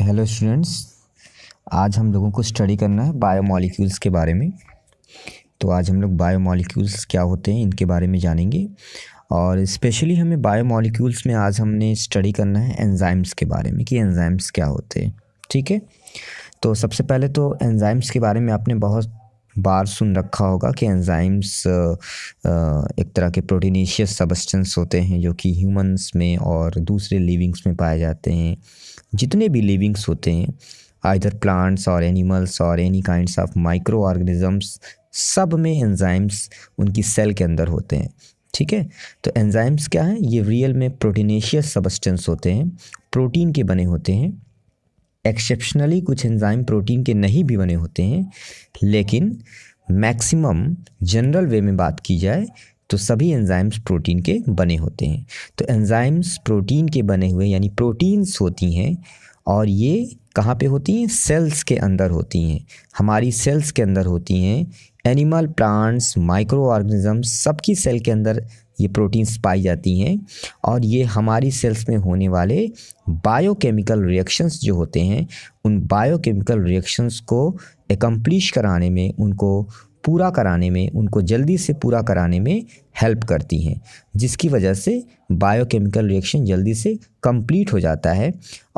hello students आज हम लोगों को स्टडी करना है बायोमॉलिक्यूल्स के बारे में तो आज हम लोग बायोमॉलिक्यूल्स क्या होते हैं इनके बारे में जानेंगे और स्पेशली हमें बायोमॉलिक्यूल्स में आज हमने स्टडी करना है एंजाइम्स के बारे में कि एंजाइम्स क्या होते हैं ठीक है तो सबसे पहले तो एंजाइम्स के बारे में आपने बहुत बार सुन रखा होगा कि एंजाइम्स एक तरह के प्रोटीनिशियस सबस्टेंस होते हैं जो कि ह्यूमंस में और दूसरे लिविंग्स में पाए जाते हैं जितने भी लिविंग्स होते हैं आइर प्लांट्स और एनिमल्स और any kinds of micro organisms सब में एंजाइम्स उनकी सेल के अंदर होते हैं ठीक है तो एंजाइम्स क्या हैं ये रियल में प्रोटीनेशियस सबस्टेंस होते हैं प्रोटीन के बने होते हैं एक्सेप्शनली कुछ एंजाइम प्रोटीन के नहीं भी बने होते हैं लेकिन मैक्सिमम जनरल वे में बात की जाए तो सभी एंजाइम्स प्रोटीन के बने होते हैं तो एंजाइम्स प्रोटीन के बने हुए यानी प्रोटीन्स होती हैं और ये कहाँ पे होती हैं सेल्स के अंदर होती हैं हमारी सेल्स के अंदर होती हैं एनिमल प्लांट्स माइक्रो ऑर्गेनिज्म सबकी सेल के अंदर ये प्रोटीन्स पाई जाती हैं और ये हमारी सेल्स में होने वाले बायोकेमिकल रिएक्शंस जो होते हैं उन बायोकेमिकल रिएक्शंस को एकम्प्लिश कराने में उनको पूरा कराने में उनको जल्दी से पूरा कराने में हेल्प करती हैं जिसकी वजह से बायोकेमिकल रिएक्शन जल्दी से कंप्लीट हो जाता है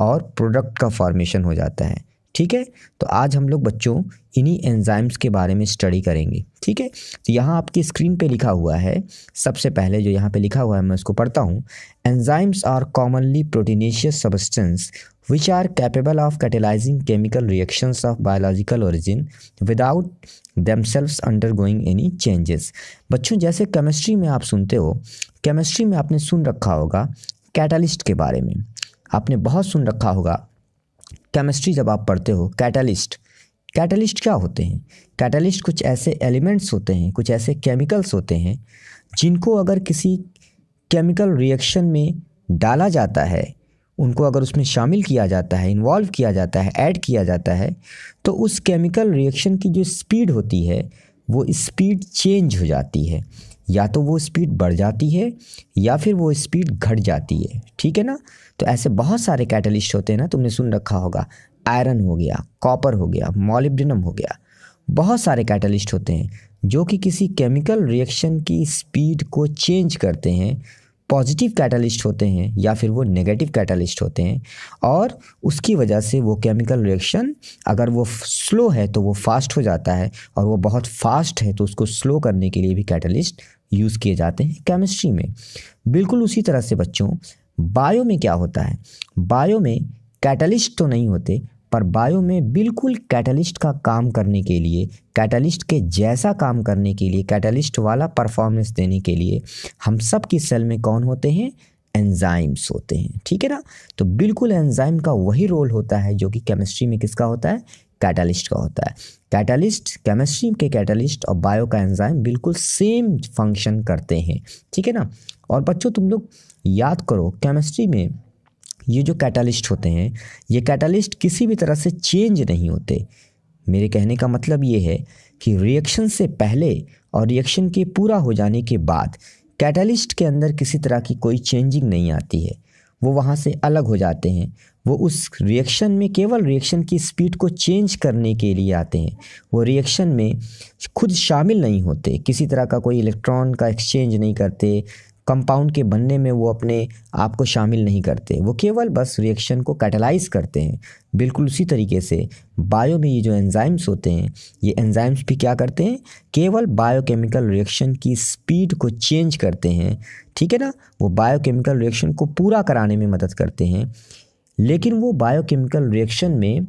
और प्रोडक्ट का फॉर्मेशन हो जाता है ठीक है तो आज हम लोग बच्चों इन्हीं एंजाइम्स के बारे में स्टडी करेंगे ठीक है तो यहाँ आपकी स्क्रीन पे लिखा हुआ है सबसे पहले जो यहाँ पे लिखा हुआ है मैं उसको पढ़ता हूँ enzymes are commonly proteinaceous substance which are capable of catalyzing chemical reactions of biological origin without undergoing any changes बच्चों जैसे केमिस्ट्री में आप सुनते हो केमिस्ट्री में आपने सुन रखा होगा कैटलिस्ट के बारे में आपने बहुत सुन रखा होगा केमिस्ट्री जब आप पढ़ते हो कैटलिस्ट कैटलिस्ट क्या होते हैं कैटलिस्ट कुछ ऐसे एलिमेंट्स होते हैं कुछ ऐसे केमिकल्स होते हैं जिनको अगर किसी केमिकल रिएक्शन में डाला जाता है उनको अगर उसमें शामिल किया जाता है इन्वॉल्व किया जाता है ऐड किया जाता है तो उस केमिकल रिएक्शन की जो स्पीड होती है वो स्पीड चेंज हो जाती है या तो वो स्पीड बढ़ जाती है या फिर वो स्पीड घट जाती है ठीक है ना तो ऐसे बहुत सारे कैटलिस्ट होते हैं ना तुमने सुन रखा होगा आयरन हो गया कॉपर हो गया मॉलिब्डिनम हो गया बहुत सारे कैटलिस्ट होते हैं जो कि किसी केमिकल रिएक्शन की स्पीड को चेंज करते हैं पॉजिटिव कैटलिस्ट होते हैं या फिर वो नेगेटिव कैटलिस्ट होते हैं और उसकी वजह से वो केमिकल रिएक्शन अगर वो स्लो है तो वो फास्ट हो जाता है और वो बहुत फास्ट है तो उसको स्लो करने के लिए भी कैटलिस्ट यूज़ किए जाते हैं केमिस्ट्री में बिल्कुल उसी तरह से बच्चों बायो में क्या होता है बायो में कैटलिस्ट तो नहीं होते पर बायो में बिल्कुल कैटलिस्ट का काम करने के लिए कैटलिस्ट के जैसा काम करने के लिए कैटलिस्ट वाला परफॉर्मेंस देने के लिए हम सब की सेल में कौन होते हैं एंजाइम्स होते हैं ठीक है ना तो बिल्कुल एंजाइम का वही रोल होता है जो कि केमिस्ट्री में किसका होता है कैटालिस्ट का होता है कैटालिस्ट केमिस्ट्री के कैटलिस्ट और बायो का एंजाइम बिल्कुल सेम फंक्शन करते हैं ठीक है ना और बच्चों तुम लोग याद करो केमिस्ट्री में ये जो कैटालिस्ट होते हैं ये कैटालिस्ट किसी भी तरह से चेंज नहीं होते मेरे कहने का मतलब ये है कि रिएक्शन से पहले और रिएक्शन के पूरा हो जाने के बाद कैटालिस्ट के अंदर किसी तरह की कोई चेंजिंग नहीं आती है वो वहाँ से अलग हो जाते हैं वो उस रिएक्शन में केवल रिएक्शन की स्पीड को चेंज करने के लिए आते हैं वो रिएक्शन में खुद शामिल नहीं होते किसी तरह का कोई इलेक्ट्रॉन का एक्सचेंज नहीं करते कंपाउंड के बनने में वो अपने आप को शामिल नहीं करते वो केवल बस रिएक्शन को कैटलाइज करते हैं बिल्कुल उसी तरीके से बायो में ये जो एंजाइम्स होते हैं ये एंजाइम्स भी क्या करते हैं केवल बायोकेमिकल रिएक्शन की स्पीड को चेंज करते हैं ठीक है ना वो बायोकेमिकल रिएक्शन को पूरा कराने में मदद करते हैं लेकिन वो बायोकेमिकल रिएक्शन में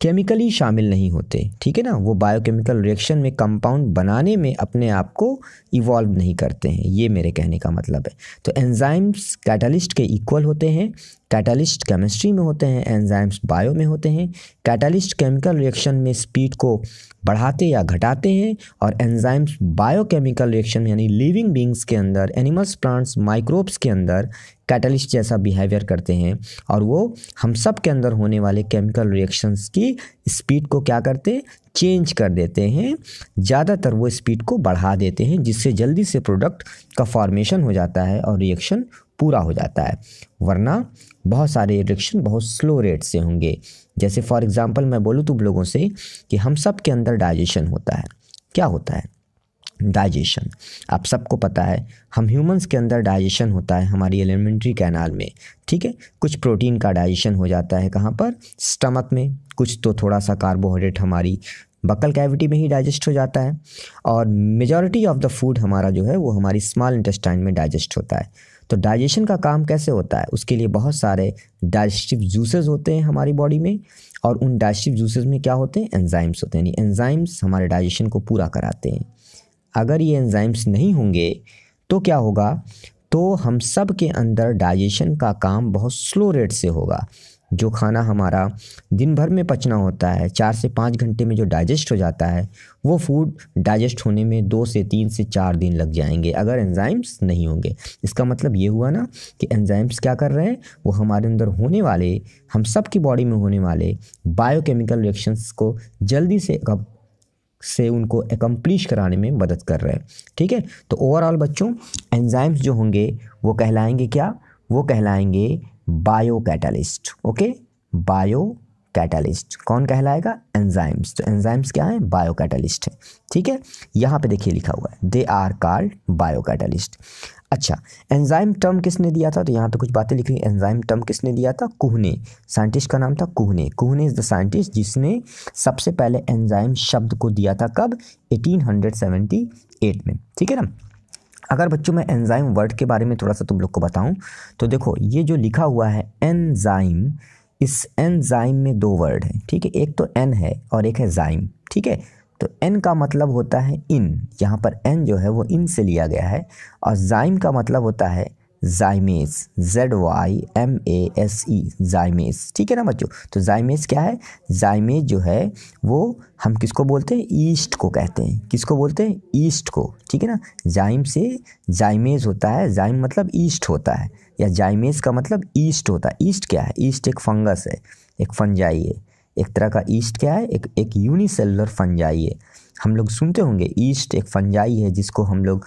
केमिकली शामिल नहीं होते ठीक है ना वो बायोकेमिकल रिएक्शन में कंपाउंड बनाने में अपने आप को इवॉल्व नहीं करते हैं ये मेरे कहने का मतलब है तो एंजाइम्स कैटालिस्ट के इक्वल होते हैं कैटालिस्ट केमिस्ट्री में होते हैं एंजाइम्स बायो में होते हैं कैटालिस्ट केमिकल रिएक्शन में स्पीड को बढ़ाते या घटाते हैं और एंजाइम्स बायोकेमिकल रिएक्शन यानी लिविंग बींग्स के अंदर एनिमल्स प्लांट्स माइक्रोब्स के अंदर कैटलिस्ट जैसा बिहेवियर करते हैं और वो हम सब के अंदर होने वाले केमिकल रिएक्शंस की स्पीड को क्या करते हैं चेंज कर देते हैं ज़्यादातर वो स्पीड को बढ़ा देते हैं जिससे जल्दी से प्रोडक्ट का फॉर्मेशन हो जाता है और रिएक्शन पूरा हो जाता है वरना बहुत सारे रिएक्शन बहुत स्लो रेट से होंगे जैसे फॉर एग्ज़ाम्पल मैं बोलूँ तुम लोगों से कि हम सब के अंदर डाइजेशन होता है क्या होता है डाइजेशन आप सबको पता है हम ह्यूमंस के अंदर डाइजेशन होता है हमारी एलिमेंट्री कैनाल में ठीक है कुछ प्रोटीन का डाइजेशन हो जाता है कहाँ पर स्टमक में कुछ तो थोड़ा सा कार्बोहाइड्रेट हमारी बकल कैविटी में ही डाइजेस्ट हो जाता है और मेजॉरिटी ऑफ द फूड हमारा जो है वो हमारी स्मॉल इंटेस्टाइन में डाइजेस्ट होता है तो डाइजेशन का काम कैसे होता है उसके लिए बहुत सारे डाइजेस्टिव जूसेस होते हैं हमारी बॉडी में और उन डाइजेस्टिव जूसेस में क्या होते हैं एंजाइम्स होते हैं यानी एंजाइम्स हमारे डाइजेशन को पूरा कराते हैं अगर ये एंजाइम्स नहीं होंगे तो क्या होगा तो हम सब के अंदर डाइजेशन का काम बहुत स्लो रेट से होगा जो खाना हमारा दिन भर में पचना होता है चार से पाँच घंटे में जो डाइजेस्ट हो जाता है वो फूड डाइजेस्ट होने में दो से तीन से चार दिन लग जाएंगे अगर एंजाइम्स नहीं होंगे इसका मतलब ये हुआ ना कि एंजाइम्स क्या कर रहे हैं वो हमारे अंदर होने वाले हम सब की बॉडी में होने वाले बायोकेमिकल रिएक्शंस को जल्दी से से उनको एकम्प्लिश कराने में मदद कर रहे हैं ठीक है तो ओवरऑल बच्चों एंजाइम्स जो होंगे वो कहलाएंगे क्या वो कहलाएंगे biocatalyst okay biocatalyst कौन कहलाएगा एंजाइम्स तो एंजाइम्स क्या हैं बायो कैटलिस्ट है ठीक है यहाँ पे देखिए लिखा हुआ है they are called biocatalyst अच्छा एंजाइम टर्म किसने दिया था तो यहाँ पे कुछ बातें लिख रही एंजाइम टर्म किसने दिया था कुहने साइंटिस्ट का नाम था Kuhne Kuhne is the scientist जिसने सबसे पहले एंजाइम शब्द को दिया था कब 1878 में ठीक है ना अगर बच्चों मैं एंजाइम वर्ड के बारे में थोड़ा सा तुम लोग को बताऊं तो देखो ये जो लिखा हुआ है एनजाइम इस एनजाइम में दो वर्ड हैं ठीक है एक तो एन है और एक है जाइम ठीक है तो एन का मतलब होता है इन यहाँ पर एन जो है वो इन से लिया गया है और जाइम का मतलब होता है zymes Z Y M E S E e, zymes ठीक है ना बच्चों तो जाइमेस क्या है जाइमेस जो है वो हम किसको बोलते हैं ईस्ट को कहते हैं किसको बोलते हैं ईस्ट को ठीक है ना जाइम से जाइमेज होता है जाइम मतलब ईस्ट होता है या जाइमेज का मतलब ईस्ट होता है ईस्ट क्या है ईस्ट एक फंगस है एक फंजाई है एक तरह का ईस्ट क्या है एक एक यूनिसेलुलर फंजाई है हम लोग सुनते होंगे ईस्ट एक फंजाई है जिसको हम लोग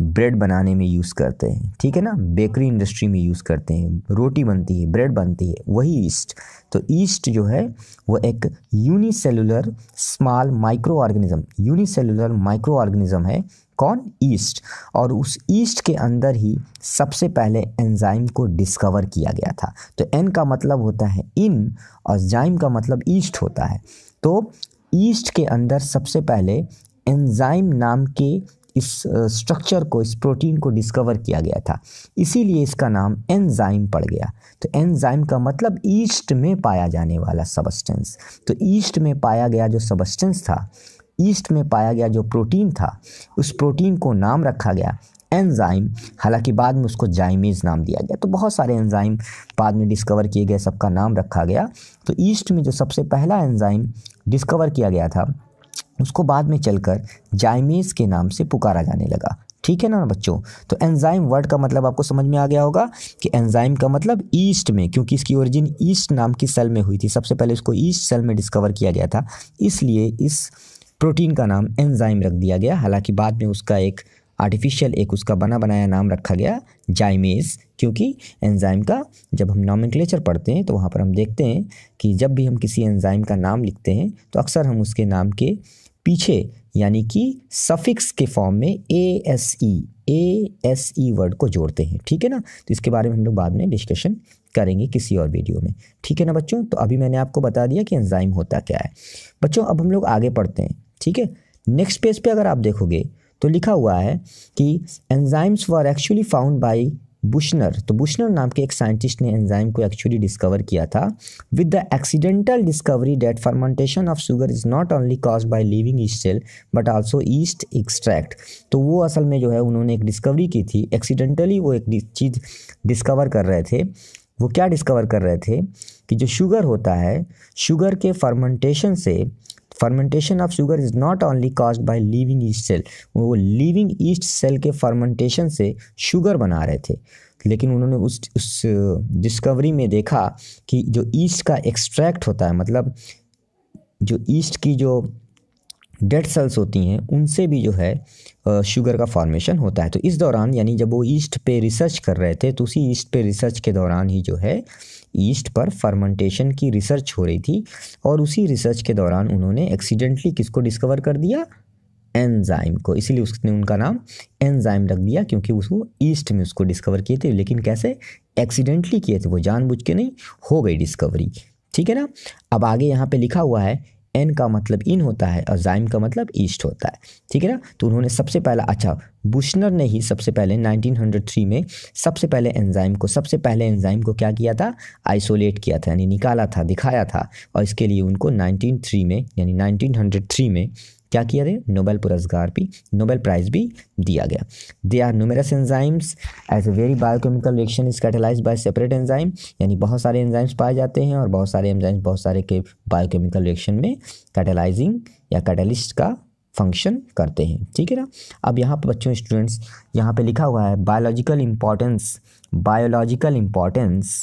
ब्रेड बनाने में यूज़ करते हैं ठीक है ना बेकरी इंडस्ट्री में यूज़ करते हैं रोटी बनती है ब्रेड बनती है वही ईस्ट तो ईस्ट जो है वो एक unicellular small micro organism unicellular micro organism है कौन ईस्ट और उस ईस्ट के अंदर ही सबसे पहले एंजाइम को डिस्कवर किया गया था तो एन का मतलब होता है इन और जाइम का मतलब ईस्ट होता है तो ईस्ट के अंदर सबसे पहले एंजाइम नाम के इस स्ट्रक्चर को इस प्रोटीन को डिस्कवर किया गया था इसीलिए इसका नाम एंजाइम पड़ गया तो एंजाइम का मतलब ईस्ट में पाया जाने वाला सबस्टेंस तो ईस्ट में पाया गया जो सबस्टेंस था ईस्ट में पाया गया जो प्रोटीन था उस प्रोटीन को नाम रखा गया एंजाइम हालांकि बाद में उसको जाइमेज नाम दिया गया तो बहुत सारे एंजाइम बाद में डिस्कवर किए गए सबका नाम रखा गया तो ईस्ट में जो सबसे पहला एंजाइम डिस्कवर किया गया था उसको बाद में चलकर जाइमेज के नाम से पुकारा जाने लगा ठीक है ना बच्चों तो एंजाइम वर्ड का मतलब आपको समझ में आ गया होगा कि एंजाइम का मतलब ईस्ट में क्योंकि इसकी ओरिजिन ईस्ट नाम की सेल में हुई थी सबसे पहले इसको ईस्ट सेल में डिस्कवर किया गया था इसलिए इस प्रोटीन का नाम एंजाइम रख दिया गया हालांकि बाद में उसका एक आर्टिफिशियल एक उसका बना बनाया नाम रखा गया जाइमेज क्योंकि एंजाइम का जब हम नॉमिक्लेचर पढ़ते हैं तो वहाँ पर हम देखते हैं कि जब भी हम किसी एंजाइम का नाम लिखते हैं तो अक्सर हम उसके नाम के पीछे यानी कि सफिक्स के फॉर्म में A S E A S E word को जोड़ते हैं ठीक है ना तो इसके बारे में हम लोग बाद में डिस्कशन करेंगे किसी और वीडियो में ठीक है ना बच्चों तो अभी मैंने आपको बता दिया कि एंजाइम होता क्या है बच्चों अब हम लोग आगे पढ़ते हैं ठीक है नेक्स्ट पेज पे अगर आप देखोगे तो लिखा हुआ है कि enzymes were actually found by Buchner तो बुशनर नाम के एक साइंटिस्ट ने एंजाइम को एक्चुअली डिस्कवर किया था with the accidental discovery that fermentation of sugar is not only cause by living yeast cell but also yeast extract तो वो असल में जो है उन्होंने एक डिस्कवरी की थी एक्सीडेंटली वो एक चीज़ डिस्कवर कर रहे थे वो क्या डिस्कवर कर रहे थे कि जो शुगर होता है शुगर के फर्मेंटेशन से fermentation of sugar is not only cause by living yeast cell वो लिविंग ईस्ट सेल के फर्मेंटेशन से शुगर बना रहे थे लेकिन उन्होंने उस उस डिस्कवरी में देखा कि जो ईस्ट का एक्सट्रैक्ट होता है मतलब जो ईस्ट की जो डेड सेल्स होती हैं उनसे भी जो है शुगर का फॉर्मेशन होता है तो इस दौरान यानी जब वो ईस्ट पे रिसर्च कर रहे थे तो उसी ईस्ट पे रिसर्च के दौरान ही जो है ईस्ट पर फर्मेंटेशन की रिसर्च हो रही थी और उसी रिसर्च के दौरान उन्होंने एक्सीडेंटली किसको डिस्कवर कर दिया एनजाइम को इसीलिए उसने उनका नाम एनजाइम रख दिया क्योंकि उसको ईस्ट में उसको डिस्कवर किए थे लेकिन कैसे एक्सीडेंटली किए थे वो जानबूझ के नहीं हो गई डिस्कवरी ठीक है ना अब आगे यहाँ पे लिखा हुआ है एन का मतलब इन होता है और जाइम का मतलब ईस्ट होता है ठीक है ना तो उन्होंने सबसे पहला अच्छा बुशनर ने ही सबसे पहले 1903 में सबसे पहले एंजाइम को सबसे पहले एंजाइम को क्या किया था आइसोलेट किया था यानी निकाला था दिखाया था और इसके लिए उनको 1903 में यानी 1903 में क्या किया गया नोबेल पुरस्कार भी नोबेल प्राइज़ भी दिया गया they are numerous enzymes as a very biochemical reaction is catalyse by separate enzyme यानी बहुत सारे एंजाइम्स पाए जाते हैं और बहुत सारे एंजाइम्स बहुत सारे के बायोकेमिकल रिएक्शन में कैटेलाइजिंग या कैटेलिस्ट का फंक्शन करते हैं ठीक है ना अब यहाँ पर बच्चों स्टूडेंट्स यहाँ पे लिखा हुआ है biological importance biological importance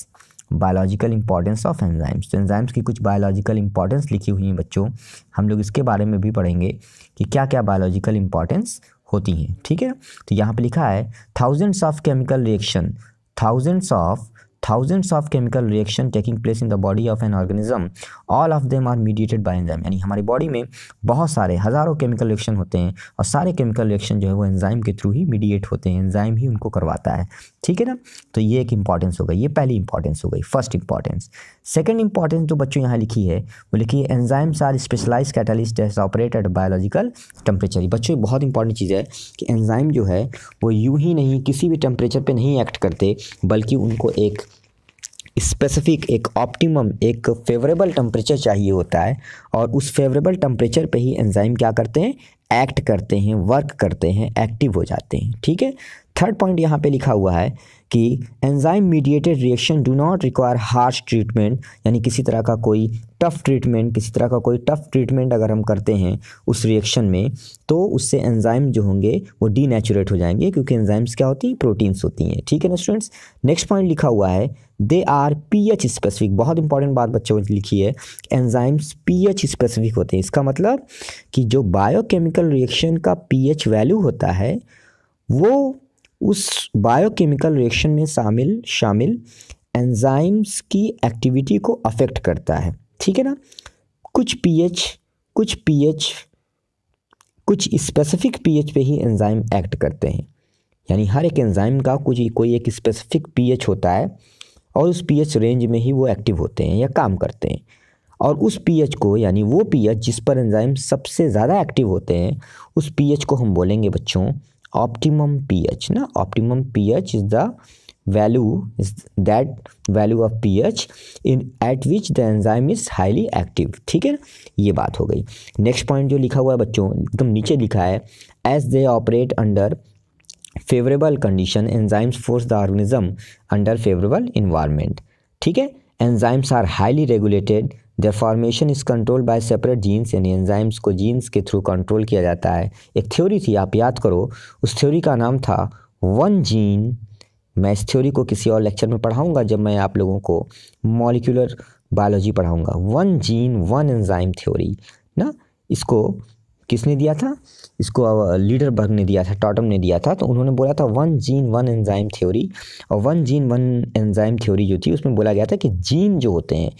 biological importance of enzymes तो एंजाइम्स की कुछ बायोलॉजिकल इंपॉर्टेंस लिखी हुई हैं बच्चों हम लोग इसके बारे में भी पढ़ेंगे कि क्या क्या बायोलॉजिकल इंपॉर्टेंस होती हैं ठीक है तो यहाँ पे लिखा है thousands of chemical reaction thousands of thousands of chemical reaction taking place in the body of an organism all of them are mediated by enzyme यानी हमारी बॉडी में बहुत सारे हज़ारों केमिकल रिएक्शन होते हैं और सारे केमिकल रिएक्शन जो है वो एंजाइम के थ्रू ही मीडिएट होते हैं एंजाइम ही उनको करवाता है ठीक है ना तो ये एक इंपॉर्टेंस हो गई ये पहली इंपॉर्टेंस हो गई फर्स्ट इंपॉर्टेंस सेकंड इंपॉर्टेंस जो बच्चों यहाँ लिखी है वो लिखी है enzymes are specialise catalysts operate at biological temperature बच्चों बहुत इंपॉर्टेंट चीज़ है कि एंजाइम जो है वो यूँ ही नहीं किसी भी टेम्परेचर पर नहीं एक्ट करते बल्कि उनको एक स्पेसिफिक एक ऑप्टिमम एक फेवरेबल टेम्परेचर चाहिए होता है और उस फेवरेबल टेम्परेचर पे ही एंजाइम क्या करते हैं एक्ट करते हैं वर्क करते हैं एक्टिव हो जाते हैं ठीक है थर्ड पॉइंट यहाँ पे लिखा हुआ है कि enzyme mediated reaction do not require harsh treatment यानी किसी तरह का कोई टफ़ ट्रीटमेंट किसी तरह का कोई टफ़ ट्रीटमेंट अगर हम करते हैं उस रिएक्शन में तो उससे एंजाइम जो होंगे वो डीनेचुरेट हो जाएंगे क्योंकि एंजाइम्स क्या होती हैं प्रोटीन्स होती हैं ठीक है ना स्टूडेंट्स नेक्स्ट पॉइंट लिखा हुआ है they are P H specific बहुत इंपॉर्टेंट बात बच्चों ने लिखी है एंजाइम्स पी एच स्पेसिफिक होते हैं इसका मतलब कि जो बायोकेमिकल रिएक्शन का पी एच वैल्यू होता है वो उस बायोकेमिकल रिएक्शन में शामिल शामिल एंजाइम्स की एक्टिविटी को अफेक्ट करता है ठीक है ना कुछ पीएच कुछ पीएच कुछ स्पेसिफिक पीएच पे ही एंजाइम एक्ट करते हैं यानी हर एक एंजाइम का कुछ कोई एक स्पेसिफिक पीएच होता है और उस पीएच रेंज में ही वो एक्टिव होते हैं या काम करते हैं और उस पीएच को यानी वो पीएच जिस पर एंजाइम सबसे ज़्यादा एक्टिव होते हैं उस पीएच को हम बोलेंगे बच्चों ऑप्टिमम पी एच ना optimum P H is the value is that value of P H in at which the enzyme is highly active ठीक है ना ये बात हो गई नेक्स्ट पॉइंट जो लिखा हुआ है बच्चों एकदम नीचे लिखा है as they operate under favourable condition enzymes force the organism under favourable environment ठीक है enzymes are highly regulated their formation is control by separate genes यानी एंजाइम्स को जीन्स के थ्रू कंट्रोल किया जाता है एक थ्योरी थी आप याद करो उस थ्योरी का नाम था वन जीन मैं इस थ्योरी को किसी और लेक्चर में पढ़ाऊँगा जब मैं आप लोगों को मॉलिकुलर बायोलॉजी पढ़ाऊँगा one gene one enzyme theory ना इसको किसने दिया था इसको लीडर बर्ग ने दिया था टॉटम ने दिया था तो उन्होंने बोला था one gene one enzyme theory और one gene one enzyme theory जो थी उसमें बोला गया था कि जीन जो होते हैं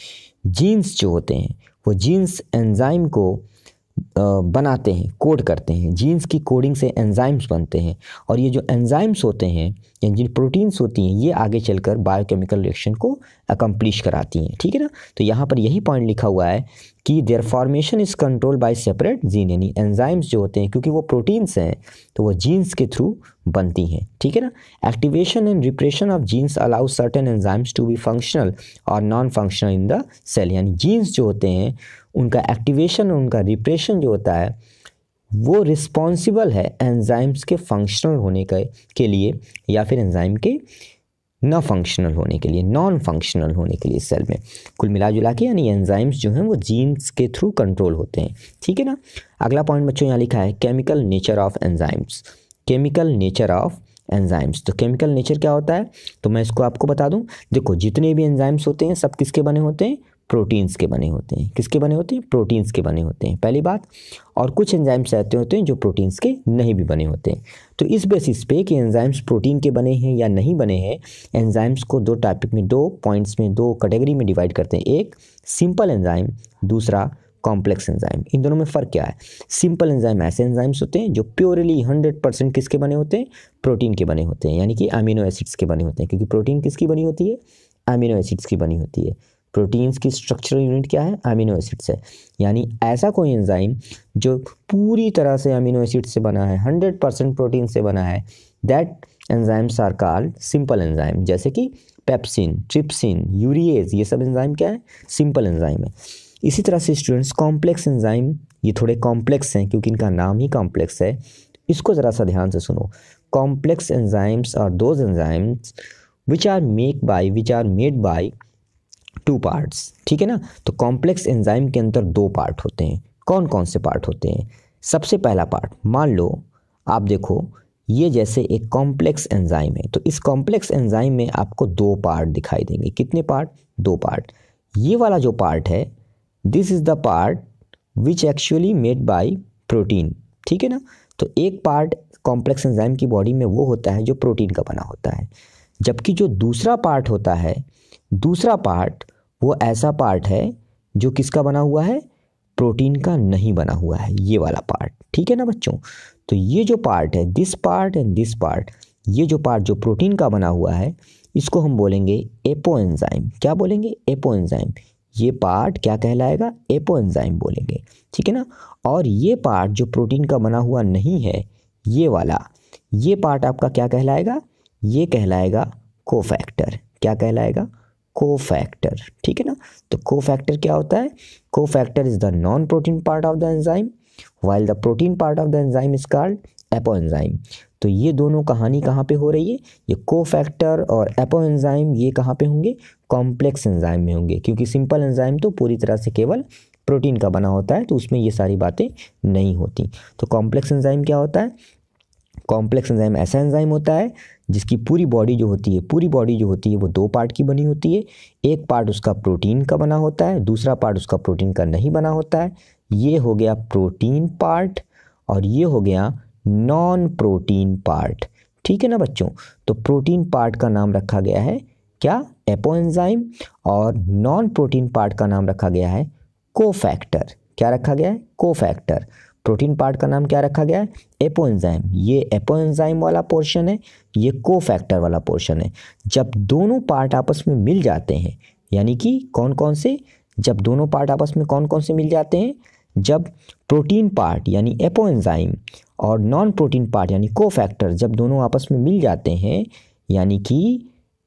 जीन्स जो होते हैं वो जीन्स एंजाइम को बनाते हैं कोड करते हैं जीन्स की कोडिंग से एंजाइम्स बनते हैं और ये जो एंजाइम्स होते हैं या जिन प्रोटीन्स होती हैं ये आगे चलकर बायोकेमिकल रिएक्शन को अकम्प्लिश कराती हैं ठीक है ना तो यहाँ पर यही पॉइंट लिखा हुआ है कि their formation is control by separate gene यानी एंजाइम्स जो होते हैं क्योंकि वो प्रोटीन्स हैं तो वो जीन्स के थ्रू बनती हैं ठीक है ना activation and repression of genes allow certain enzymes to be functional और non functional in the cell यानी जीन्स जो होते हैं उनका एक्टिवेशन और उनका रिप्रेशन जो होता है वो रिस्पॉन्सिबल है एंजाइम्स के फंक्शनल होने के, के लिए या फिर एंजाइम के न फंक्शनल होने के लिए नॉन फंक्शनल होने के लिए सेल में कुल मिला जुला के यानी एंजाइम्स जो हैं वो जीन्स के थ्रू कंट्रोल होते हैं ठीक है ना अगला पॉइंट बच्चों यहाँ लिखा है chemical nature of enzymes chemical nature of enzymes तो केमिकल नेचर क्या होता है तो मैं इसको आपको बता दूं देखो जितने भी एंजाइम्स होते हैं सब किसके बने होते हैं प्रोटीन्स के बने होते हैं किसके बने होते हैं प्रोटीन्स के बने होते हैं पहली बात और कुछ एंजाइम्स ऐसे होते हैं जो प्रोटीन्स के नहीं भी बने होते हैं तो इस बेसिस पे कि एंजाइम्स प्रोटीन के बने हैं या नहीं बने हैं एंजाइम्स को दो टॉपिक में दो पॉइंट्स में दो कैटेगरी में डिवाइड करते हैं एक सिंपल एंजाइम दूसरा कॉम्प्लेक्स एंजाइम इन दोनों में फ़र्क क्या है सिंपल एंजाइम ऐसे एंजाइम्स होते हैं जो प्योरली हंड्रेड परसेंट किसके बने होते हैं प्रोटीन के बने होते हैं यानी कि अमीनो एसिड्स के बने होते हैं क्योंकि प्रोटीन किसकी बनी होती है अमीनो एसिड्स की बनी होती है प्रोटीन्स की स्ट्रक्चरल यूनिट क्या है अमीनो एसिड्स है यानी ऐसा कोई एंजाइम जो पूरी तरह से अमीनो एसिड से बना है हंड्रेड परसेंट प्रोटीन से बना है that enzymes are called simple enzyme जैसे कि पेप्सिन ट्रिप्सिन यूरिएज ये सब एंजाइम क्या है सिंपल एंजाइम है इसी तरह से स्टूडेंट्स कॉम्प्लेक्स एंजाइम ये थोड़े कॉम्प्लेक्स हैं क्योंकि इनका नाम ही कॉम्प्लेक्स है इसको ज़रा सा ध्यान से सुनो कॉम्प्लेक्स एंजाइम्स और those enzymes which are make by which are made by two parts ठीक है ना तो कॉम्प्लेक्स एंजाइम के अंदर दो पार्ट होते हैं कौन कौन से पार्ट होते हैं सबसे पहला पार्ट मान लो आप देखो ये जैसे एक कॉम्प्लेक्स एंजाइम है तो इस कॉम्प्लेक्स एंजाइम में आपको दो पार्ट दिखाई देंगे कितने पार्ट दो पार्ट ये वाला जो पार्ट है this is the part which actually made by protein ठीक है ना तो एक पार्ट कॉम्प्लेक्स एंजाइम की बॉडी में वो होता है जो प्रोटीन का बना होता है जबकि जो दूसरा पार्ट होता है दूसरा पार्ट वो ऐसा पार्ट है जो किसका बना हुआ है प्रोटीन का नहीं बना हुआ है ये वाला पार्ट ठीक है ना बच्चों तो ये जो पार्ट है this part and this part ये जो पार्ट जो प्रोटीन का बना हुआ है इसको हम बोलेंगे एपो एंजाइम क्या बोलेंगे एपो एंजाइम ये पार्ट क्या कहलाएगा एपो एंजाइम बोलेंगे ठीक है ना और ये पार्ट जो प्रोटीन का बना हुआ नहीं है ये वाला ये पार्ट आपका क्या कहलाएगा ये कहलाएगा कोफैक्टर क्या कहलाएगा को फैक्टर ठीक है ना तो को फैक्टर क्या होता है cofactor is the non protein part of the enzyme while the protein part of the enzyme is called apoenzyme तो ये दोनों कहानी कहाँ पे हो रही है ये को फैक्टर और एपो एंजाइम ये कहाँ पे होंगे कॉम्प्लेक्स एंजाइम में होंगे क्योंकि सिंपल एंजाइम तो पूरी तरह से केवल प्रोटीन का बना होता है तो उसमें ये सारी बातें नहीं होती तो कॉम्प्लेक्स एंजाइम क्या होता है कॉम्प्लेक्स एंजाइम ऐसा एंजाइम होता है जिसकी पूरी बॉडी जो होती है पूरी बॉडी जो होती है वो दो पार्ट की बनी होती है एक पार्ट उसका प्रोटीन का बना होता है दूसरा पार्ट उसका प्रोटीन का नहीं बना होता है ये हो गया प्रोटीन पार्ट और ये हो गया नॉन प्रोटीन पार्ट ठीक है ना बच्चों तो प्रोटीन पार्ट का नाम रखा गया है क्या एपोएंजाइम और नॉन प्रोटीन पार्ट का नाम रखा गया है कोफैक्टर क्या रखा गया है कोफैक्टर प्रोटीन पार्ट का नाम क्या रखा गया है एपो एंजाइम ये एपो एंजाइम वाला पोर्शन है ये को फैक्टर वाला पोर्शन है जब दोनों पार्ट आपस में मिल जाते हैं यानी कि कौन कौन से जब दोनों पार्ट आपस में कौन कौन से मिल जाते हैं जब प्रोटीन पार्ट यानी एपो एंजाइम और नॉन प्रोटीन पार्ट यानी को फैक्टर जब दोनों आपस में मिल जाते हैं यानी कि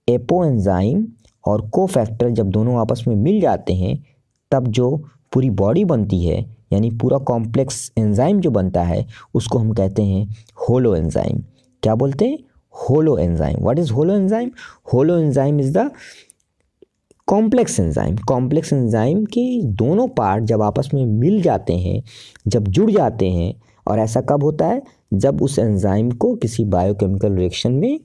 एपो एंजाइम और को फैक्टर जब दोनों आपस में मिल जाते हैं तब जो पूरी बॉडी बनती है यानी पूरा कॉम्प्लेक्स एंजाइम जो बनता है उसको हम कहते हैं होलो एंजाइम क्या बोलते हैं holoenzyme what is holoenzyme holoenzyme is the complex enzyme complex enzyme के दोनों पार्ट जब आपस में मिल जाते हैं जब जुड़ जाते हैं और ऐसा कब होता है जब उस एंजाइम को किसी बायोकेमिकल रिएक्शन में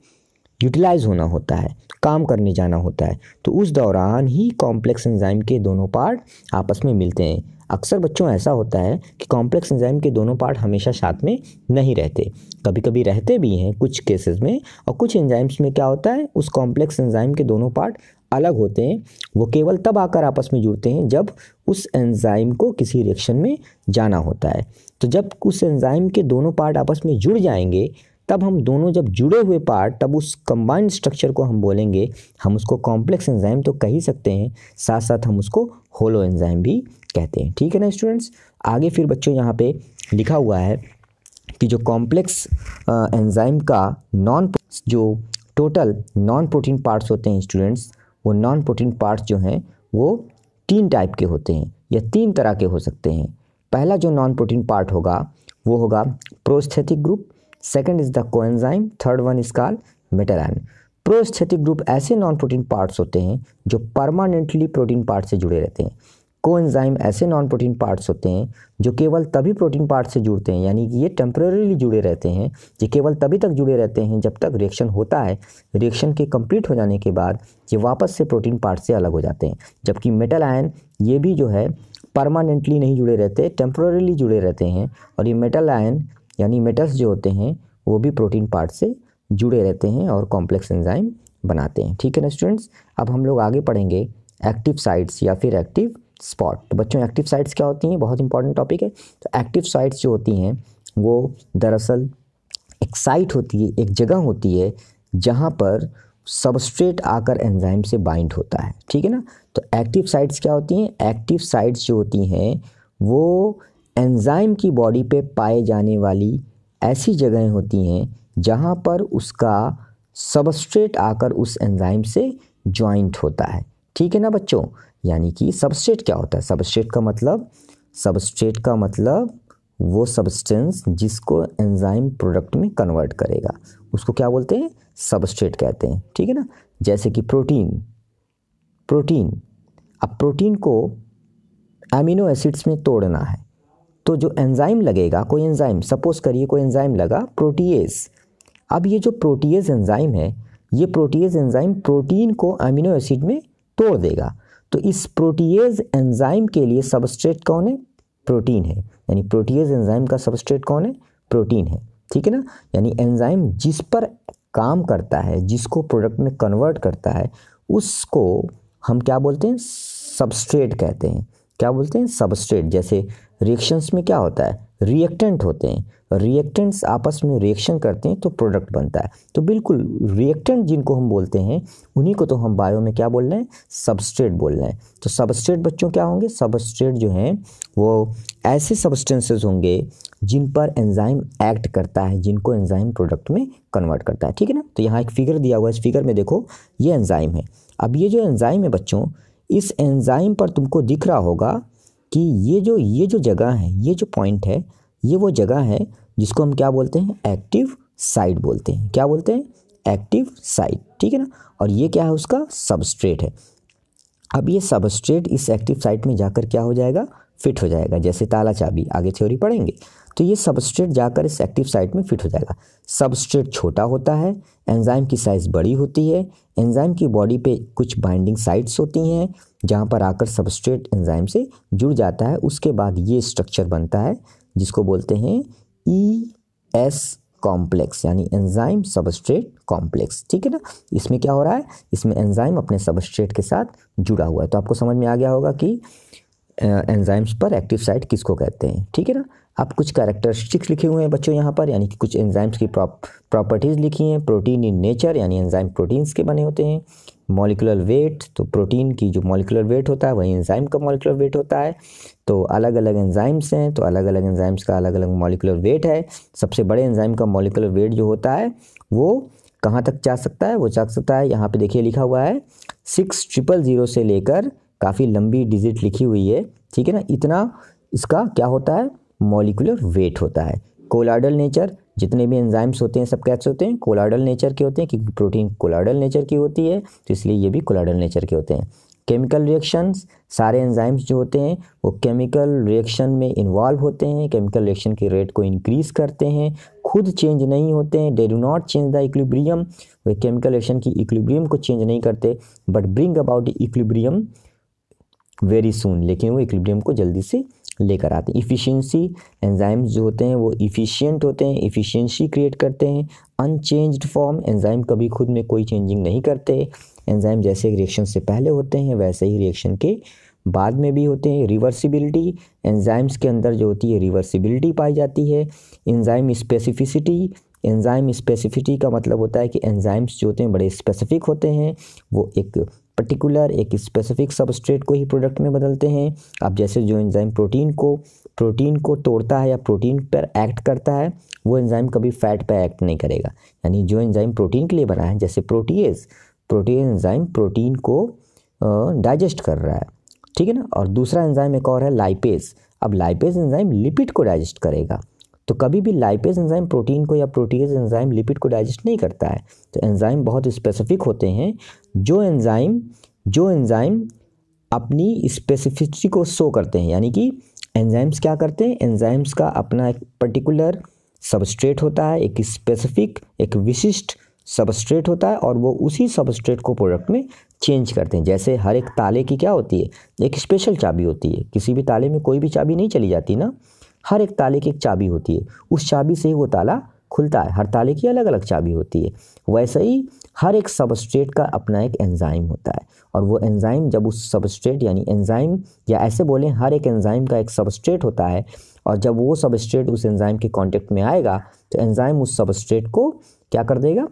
यूटिलाइज होना होता है काम करने जाना होता है तो उस दौरान ही कॉम्प्लेक्स एंजाइम के दोनों पार्ट आपस में मिलते हैं अक्सर बच्चों ऐसा होता है कि कॉम्प्लेक्स एंजाइम के दोनों पार्ट हमेशा साथ में नहीं रहते कभी कभी रहते भी हैं कुछ केसेस में और कुछ एंजाइम्स में क्या होता है उस कॉम्प्लेक्स एंजाइम के दोनों पार्ट अलग होते हैं वो केवल तब आकर आपस में जुड़ते हैं जब उस एंजाइम को किसी रिएक्शन में जाना होता है तो जब उस एंजाइम के दोनों पार्ट आपस में जुड़ जाएंगे तब हम दोनों जब जुड़े हुए पार्ट तब उस कंबाइंड स्ट्रक्चर को हम बोलेंगे हम उसको कॉम्प्लेक्स एंजाइम तो कह ही सकते हैं साथ साथ हम उसको होलो एंजाइम भी कहते हैं ठीक है ना स्टूडेंट्स आगे फिर बच्चों यहाँ पे लिखा हुआ है कि जो कॉम्प्लेक्स एंजाइम का नॉन जो टोटल नॉन प्रोटीन पार्ट्स होते हैं स्टूडेंट्स वो नॉन प्रोटीन पार्ट्स जो हैं वो तीन टाइप के होते हैं या तीन तरह के हो सकते हैं पहला जो नॉन प्रोटीन पार्ट होगा वो होगा prosthetic group second is the coenzyme third one is call metal ion prosthetic group ऐसे नॉन प्रोटीन पार्ट्स होते हैं जो परमानेंटली प्रोटीन पार्ट से जुड़े रहते हैं कोएंजाइम ऐसे नॉन प्रोटीन पार्ट्स होते हैं जो केवल तभी प्रोटीन पार्ट से जुड़ते हैं यानी कि ये टेम्प्रेरीली जुड़े रहते हैं ये केवल तभी तक जुड़े रहते हैं जब तक रिएक्शन होता है रिएक्शन के कंप्लीट हो जाने के बाद ये वापस से प्रोटीन पार्ट से अलग हो जाते हैं जबकि मेटल आयन ये भी जो है परमानेंटली नहीं जुड़े रहते टेम्प्रेरीली जुड़े रहते हैं और ये मेटल आयन यानी मेटल्स जो होते हैं वो भी प्रोटीन पार्ट से जुड़े रहते हैं और कॉम्प्लेक्स एंजाइम बनाते हैं ठीक है ना स्टूडेंट्स अब हम लोग आगे पढ़ेंगे एक्टिव साइट्स या फिर एक्टिव स्पॉट तो बच्चों एक्टिव साइट्स क्या होती हैं बहुत इंपॉर्टेंट टॉपिक है तो एक्टिव साइट्स जो होती हैं वो दरअसल एक साइट होती है एक जगह होती है जहाँ पर सबस्ट्रेट आकर एंजाइम से बाइंड होता है ठीक है ना तो एक्टिव साइट्स क्या होती हैं एक्टिव साइट्स जो होती हैं वो एंजाइम की बॉडी पे पाए जाने वाली ऐसी जगहें होती हैं जहाँ पर उसका सबस्ट्रेट आकर उस एंजाइम से जॉइंट होता है ठीक है ना बच्चों यानी कि सबस्ट्रेट क्या होता है सबस्ट्रेट का मतलब सबस्ट्रेट का मतलब वो सब्सटेंस जिसको एंजाइम प्रोडक्ट में कन्वर्ट करेगा उसको क्या बोलते हैं सबस्ट्रेट कहते हैं ठीक है ना जैसे कि प्रोटीन प्रोटीन अब प्रोटीन को एमिनो एसिड्स में तोड़ना है तो जो एंजाइम लगेगा कोई एंजाइम सपोज करिए कोई एंजाइम लगा प्रोटीएज अब ये जो प्रोटीएज एंजाइम है ये प्रोटीएज एंजाइम प्रोटीन को एमिनो एसिड में तोड़ देगा तो इस प्रोटीज एंजाइम के लिए सबस्ट्रेट कौन है प्रोटीन है यानी प्रोटीज एंजाइम का सबस्ट्रेट कौन है प्रोटीन है ठीक है ना यानी एंजाइम जिस पर काम करता है जिसको प्रोडक्ट में कन्वर्ट करता है उसको हम क्या बोलते हैं सबस्ट्रेट कहते हैं क्या बोलते हैं सबस्ट्रेट जैसे रिएक्शंस में क्या होता है रिएक्टेंट होते हैं रिएक्टेंट्स आपस में रिएक्शन करते हैं तो प्रोडक्ट बनता है तो बिल्कुल रिएक्टेंट जिनको हम बोलते हैं उन्हीं को तो हम बायो में क्या बोल रहे हैं सबस्ट्रेट बोल रहे हैं तो सबस्ट्रेट बच्चों क्या होंगे सबस्ट्रेट जो हैं वो ऐसे सब्सटेंसेस होंगे जिन पर एंजाइम एक्ट करता है जिनको एंजाइम प्रोडक्ट में कन्वर्ट करता है ठीक है ना तो यहाँ एक फिगर दिया हुआ है इस फिगर में देखो ये एंजाइम है अब ये जो एंजाइम है बच्चों इस एंजाइम पर तुमको दिख रहा होगा कि ये जो ये जो जगह है ये जो पॉइंट है ये वो जगह है जिसको हम क्या बोलते हैं एक्टिव साइट बोलते हैं क्या बोलते हैं एक्टिव साइट ठीक है ना और ये क्या है उसका सबस्ट्रेट है अब ये सबस्ट्रेट इस एक्टिव साइट में जाकर क्या हो जाएगा फिट हो जाएगा जैसे ताला चाबी आगे थ्योरी पढ़ेंगे तो ये सबस्ट्रेट जाकर इस एक्टिव साइट में फिट हो जाएगा सबस्ट्रेट छोटा होता है एंजाइम की साइज़ बड़ी होती है एंजाइम की बॉडी पे कुछ बाइंडिंग साइट्स होती हैं जहाँ पर आकर सबस्ट्रेट एंजाइम से जुड़ जाता है उसके बाद ये स्ट्रक्चर बनता है जिसको बोलते हैं ई एस कॉम्प्लेक्स यानी एंजाइम सबस्ट्रेट कॉम्प्लेक्स ठीक है ना इसमें क्या हो रहा है इसमें एंजाइम अपने सबस्ट्रेट के साथ जुड़ा हुआ है तो आपको समझ में आ गया होगा कि एंजाइम्स पर एक्टिव साइट किसको कहते हैं ठीक है ना आप कुछ कैरेक्टरिस्टिक्स लिखे हुए हैं बच्चों यहाँ पर यानी कि कुछ एंजाइम्स की प्रॉपर्टीज़ लिखी हैं प्रोटीन इन नेचर यानी एंजाइम प्रोटीन्स के बने होते हैं मॉलिकुलर वेट तो प्रोटीन की जो मॉलिकुलर वेट होता है वही एंजाइम का मॉलिकुलर वेट होता है तो अलग अलग एंजाइम्स हैं तो अलग अलग एंजाइम्स का अलग अलग मॉलिकुलर वेट है सबसे बड़े एंजाइम का मॉलिकुलर वेट जो होता है वो कहाँ तक जा सकता है वो जा सकता है यहाँ पे देखिए लिखा हुआ है सिक्स ट्रिपल ज़ीरो से लेकर काफ़ी लंबी डिजिट लिखी हुई है ठीक है ना इतना इसका क्या होता है मॉलिकुलर वेट होता है कोलाडल नेचर जितने भी एंजाइम्स होते हैं सब कैसे होते हैं कोलाडल नेचर के होते हैं क्योंकि प्रोटीन कोलाडल नेचर की होती है तो इसलिए ये भी कोलाडल नेचर के होते हैं केमिकल रिएक्शंस सारे एंजाइम्स जो होते हैं वो केमिकल रिएक्शन में इन्वॉल्व होते हैं केमिकल रिएक्शन के रेट को इंक्रीज़ करते हैं खुद चेंज नहीं होते हैं they do not change the equilibrium वे केमिकल रिएक्शन की इक्लिब्रियम को चेंज नहीं करते but bring about equilibrium very soon लेकिन वो इक्लिब्रियम को जल्दी से लेकर आते हैं इफ़िशेंसी एंजाइम्स जो होते हैं वो इफ़िशियंट होते हैं इफ़िशेंसी क्रिएट करते हैं अनचेंज्ड फॉर्म एंजाइम कभी खुद में कोई चेंजिंग नहीं करते एंजाइम जैसे रिएक्शन से पहले होते हैं वैसे ही रिएक्शन के बाद में भी होते हैं रिवर्सिबिलिटी एंजाइम्स के अंदर जो होती है रिवर्सिबिलिटी पाई जाती है एंजाइम स्पेसिफिसिटी एंजाइम स्पेसिफिटी का मतलब होता है कि एंजाइम्स जो होते हैं बड़े स्पेसिफिक होते हैं वो एक पर्टिकुलर एक स्पेसिफिक सबस्ट्रेट को ही प्रोडक्ट में बदलते हैं अब जैसे जो एंजाइम प्रोटीन को प्रोटीन को तोड़ता है या प्रोटीन पर एक्ट करता है वो एंजाइम कभी फैट पर एक्ट नहीं करेगा यानी जो एंजाइम प्रोटीन के लिए बना है जैसे प्रोटीज प्रोटीन एंजाइम प्रोटीन को डाइजेस्ट कर रहा है ठीक है ना और दूसरा एंजाइम एक और है लाइपेज अब लाइपेज एंजाइम लिपिड को डाइजेस्ट करेगा तो कभी भी लाइपेज एंजाइम प्रोटीन को या प्रोटीज एंजाइम लिपिड को डाइजेस्ट नहीं करता है तो एंजाइम बहुत स्पेसिफिक होते हैं जो एंजाइम जो एंजाइम अपनी स्पेसिफिसिटी को शो करते हैं यानी कि एंजाइम्स क्या करते हैं एंजाइम्स का अपना एक पर्टिकुलर सबस्ट्रेट होता है एक स्पेसिफिक एक विशिष्ट सबस्ट्रेट होता है और वो उसी सबस्ट्रेट को प्रोडक्ट में चेंज करते हैं जैसे हर एक ताले की क्या होती है एक स्पेशल चाबी होती है किसी भी ताले में कोई भी चाबी नहीं चली जाती ना हर एक ताले की एक चाबी होती है उस चाबी से ही वो ताला खुलता है हर ताले की अलग अलग चाबी होती है वैसे ही हर एक सबस्ट्रेट का अपना एक एंजाइम होता है और वो एंजाइम जब उस सबस्ट्रेट यानी एंजाइम या ऐसे बोलें हर एक एंजाइम का एक सबस्ट्रेट होता है और जब वो सबस्ट्रेट उस एंजाइम के कांटेक्ट में आएगा तो एंजाइम उस सबस्ट्रेट को क्या कर देगा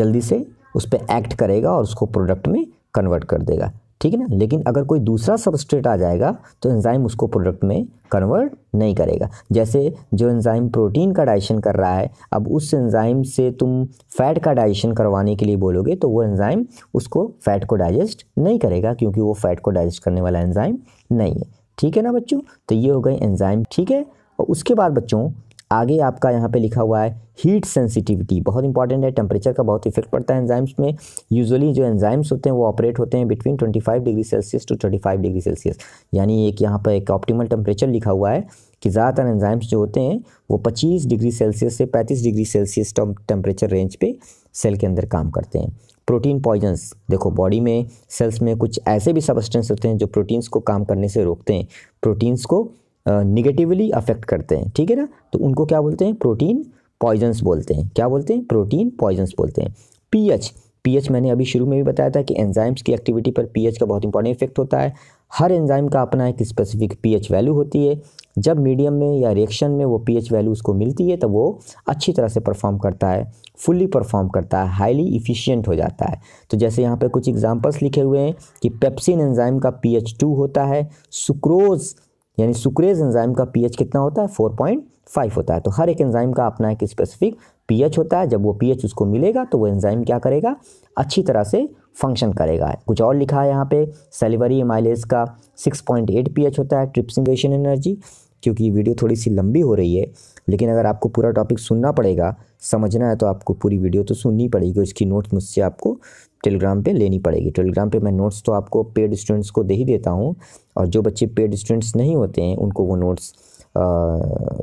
जल्दी से उस पर एक्ट करेगा और उसको प्रोडक्ट में कन्वर्ट कर देगा ठीक है ना लेकिन अगर कोई दूसरा सबस्ट्रेट आ जाएगा तो एंजाइम उसको प्रोडक्ट में कन्वर्ट नहीं करेगा जैसे जो एंजाइम प्रोटीन का डाइजेशन कर रहा है अब उस एंजाइम से तुम फैट का डाइजेशन करवाने के लिए बोलोगे तो वो एंजाइम उसको फैट को डाइजेस्ट नहीं करेगा क्योंकि वो फैट को डाइजेस्ट करने वाला एंजाइम नहीं है ठीक है ना बच्चों तो ये हो गई एंजाइम ठीक है और उसके बाद बच्चों आगे आपका यहाँ पे लिखा हुआ है हीट सेंसिटिविटी बहुत इंपॉर्टेंट है टेम्परेचर का बहुत इफेक्ट पड़ता है एंजाइम्स में यूजुअली जो एंजाइम्स होते हैं वो ऑपरेट होते हैं between 25 degree Celsius to 35 degree Celsius यानी एक यहाँ पर एक ऑप्टिमल टेम्परेचर लिखा हुआ है कि ज़्यादातर एंजाइम्स जो होते हैं वो पच्चीस डिग्री सेल्सियस से पैंतीस डिग्री सेल्सियस टेम्परेचर रेंज पे सेल के अंदर काम करते हैं प्रोटीन पॉइजन्स देखो बॉडी में सेल्स में कुछ ऐसे भी सबस्टेंस होते हैं जो प्रोटीन्स को काम करने से रोकते हैं प्रोटीन्स को निगेटिवली अफेक्ट करते हैं ठीक है ना तो उनको क्या बोलते हैं प्रोटीन पॉइजन्स बोलते हैं क्या बोलते हैं प्रोटीन पॉइजन्स बोलते हैं पीएच पीएच मैंने अभी शुरू में भी बताया था कि एंजाइम्स की एक्टिविटी पर पीएच का बहुत इंपॉर्टेंट इफेक्ट होता है हर एंजाइम का अपना एक स्पेसिफिक पीएच वैल्यू होती है जब मीडियम में या रिएक्शन में वो पीएच वैल्यू उसको मिलती है तो वो अच्छी तरह से परफॉर्म करता है फुल्ली परफॉर्म करता है हाईली इफ़िशियंट हो जाता है तो जैसे यहाँ पर कुछ एग्जाम्पल्स लिखे हुए हैं कि पेप्सिन एंजाइम का एच टू होता है सुक्रोज़ यानी सुक्रेज एंजाइम का पीएच कितना होता है 4.5 होता है तो हर एक एंजाइम का अपना एक स्पेसिफिक पीएच होता है जब वो पीएच उसको मिलेगा तो वो एंजाइम क्या करेगा अच्छी तरह से फंक्शन करेगा कुछ और लिखा है यहाँ पे सेलिवरी माइलेज का 6.8 पीएच होता है ट्रिप्सिंगेशन एनर्जी क्योंकि वीडियो थोड़ी सी लंबी हो रही है लेकिन अगर आपको पूरा टॉपिक सुनना पड़ेगा समझना है तो आपको पूरी वीडियो तो सुननी पड़ेगी उसकी नोट्स मुझसे आपको टेलीग्राम पे लेनी पड़ेगी टेलीग्राम पे मैं नोट्स तो आपको पेड स्टूडेंट्स को दे ही देता हूँ और जो बच्चे पेड स्टूडेंट्स नहीं होते हैं उनको वो नोट्स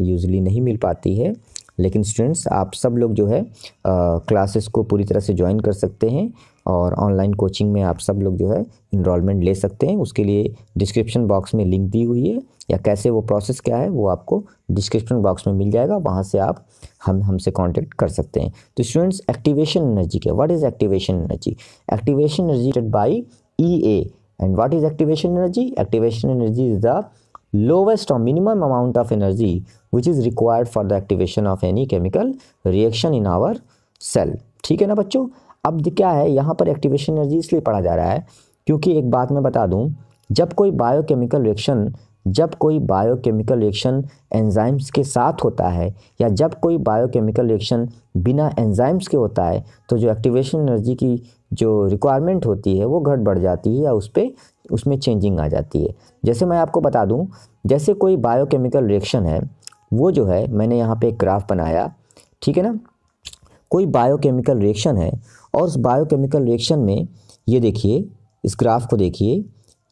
यूजली नहीं मिल पाती है लेकिन स्टूडेंट्स आप सब लोग जो है क्लासेस को पूरी तरह से ज्वाइन कर सकते हैं और ऑनलाइन कोचिंग में आप सब लोग जो है इनरोलमेंट ले सकते हैं उसके लिए डिस्क्रिप्शन बॉक्स में लिंक दी हुई है या कैसे वो प्रोसेस क्या है वो आपको डिस्क्रिप्शन बॉक्स में मिल जाएगा वहाँ से आप हम हमसे कांटेक्ट कर सकते हैं तो स्टूडेंट्स एक्टिवेशन एनर्जी क्या what is activation energy activation energy by E and what is activation energy activation energy is the lowest और minimum amount of energy which is required for the activation of any chemical reaction in our cell ठीक है ना बच्चों अब क्या है यहाँ पर एक्टिवेशन एनर्जी इसलिए पढ़ा जा रहा है क्योंकि एक बात मैं बता दूँ जब कोई बायोकेमिकल रिएक्शन जब कोई बायोकेमिकल रिएक्शन एंजाइम्स के साथ होता है या जब कोई बायोकेमिकल रिएक्शन बिना एंजाइम्स के होता है तो जो एक्टिवेशन एनर्जी की जो रिक्वायरमेंट होती है वो घट बढ़ जाती है या उस पर उसमें चेंजिंग आ जाती है जैसे मैं आपको बता दूं जैसे कोई बायोकेमिकल रिएक्शन है वो जो है मैंने यहाँ पे एक ग्राफ बनाया ठीक है ना कोई बायोकेमिकल रिएक्शन है और उस बायोकेमिकल रिएक्शन में ये देखिए इस ग्राफ को देखिए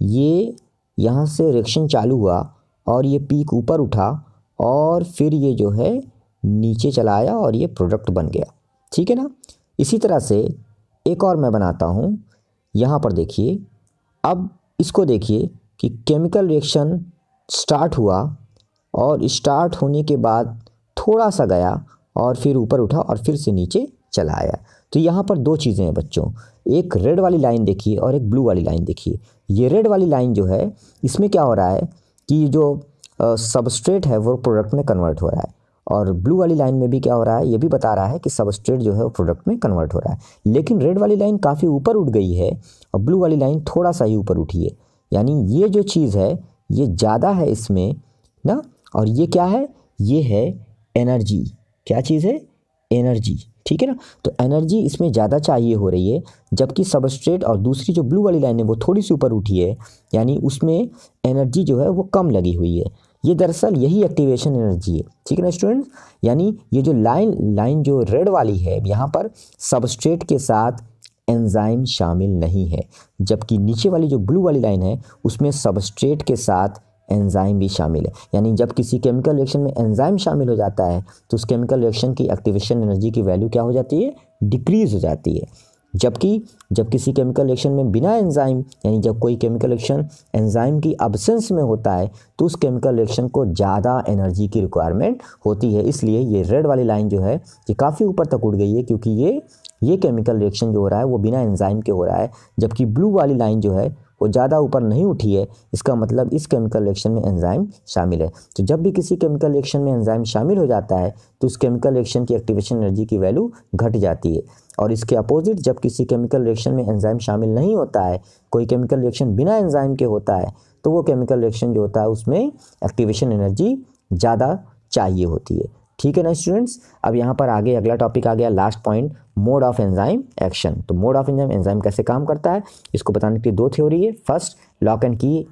ये यहाँ से रिएक्शन चालू हुआ और ये पीक ऊपर उठा और फिर ये जो है नीचे चला आया और ये प्रोडक्ट बन गया ठीक है ना इसी तरह से एक और मैं बनाता हूँ यहाँ पर देखिए अब इसको देखिए कि केमिकल रिएक्शन स्टार्ट हुआ और स्टार्ट होने के बाद थोड़ा सा गया और फिर ऊपर उठा और फिर से नीचे चला आया तो यहाँ पर दो चीज़ें हैं बच्चों एक रेड वाली लाइन देखिए और एक ब्लू वाली लाइन देखिए ये रेड वाली लाइन जो है इसमें क्या हो रहा है कि जो सबस्ट्रेट है वो प्रोडक्ट में कन्वर्ट हो रहा है और ब्लू वाली लाइन में भी क्या हो रहा है ये भी बता रहा है कि सबस्ट्रेट जो है वो प्रोडक्ट में कन्वर्ट हो रहा है लेकिन रेड वाली लाइन काफ़ी ऊपर उठ गई है और ब्लू वाली लाइन थोड़ा सा ही ऊपर उठी है यानी ये जो चीज़ है ये ज़्यादा है इसमें ना और ये क्या है ये है एनर्जी क्या चीज़ है एनर्जी ठीक है ना तो एनर्जी इसमें ज़्यादा चाहिए हो रही है जबकि सबस्ट्रेट और दूसरी जो ब्लू वाली लाइन है वो थोड़ी सी ऊपर उठी है यानी उसमें एनर्जी जो है वो कम लगी हुई है ये दरअसल यही एक्टिवेशन एनर्जी है ठीक है ना स्टूडेंट्स यानी ये जो लाइन लाइन जो रेड वाली है यहाँ पर सबस्ट्रेट के साथ एंजाइम शामिल नहीं है जबकि नीचे वाली जो ब्लू वाली लाइन है उसमें सबस्ट्रेट के साथ एंजाइम भी शामिल है यानी जब किसी केमिकल रिएक्शन में एंजाइम शामिल हो जाता है तो उस केमिकल रिएक्शन की एक्टिवेशन एनर्जी की वैल्यू क्या हो जाती है डिक्रीज़ हो जाती है जबकि जब किसी केमिकल रिएक्शन में बिना एंजाइम यानी जब कोई केमिकल रिएक्शन एंजाइम की अब्सेंस में होता है तो उस केमिकल रिएक्शन को ज़्यादा एनर्जी की रिक्वायरमेंट होती है इसलिए ये रेड वाली लाइन जो है ये काफ़ी ऊपर तक उड़ गई है क्योंकि ये ये केमिकल रिएक्शन जो हो रहा है वो बिना एंजाइम के हो रहा है जबकि ब्लू वाली लाइन जो है वो ज़्यादा ऊपर नहीं उठी है इसका मतलब इस केमिकल रिएक्शन में एंजाइम शामिल है तो जब भी किसी केमिकल रिएक्शन में एंजाइम शामिल हो जाता है तो उस केमिकल रिएक्शन की एक्टिवेशन एनर्जी की वैल्यू घट जाती है और इसके अपोजिट जब किसी केमिकल रिएक्शन में एंजाइम शामिल नहीं होता है कोई केमिकल रिएक्शन बिना एंजाइम के होता है तो वो केमिकल रिएक्शन जो होता है उसमें एक्टिवेशन एनर्जी ज़्यादा चाहिए होती है ठीक है ना स्टूडेंट्स अब यहाँ पर आगे अगला टॉपिक आ गया last point mode of enzyme action तो मोड ऑफ एंजाइम एंजाइम कैसे काम करता है इसको बताने के लिए दो थ्योरी है फर्स्ट लॉक एंड की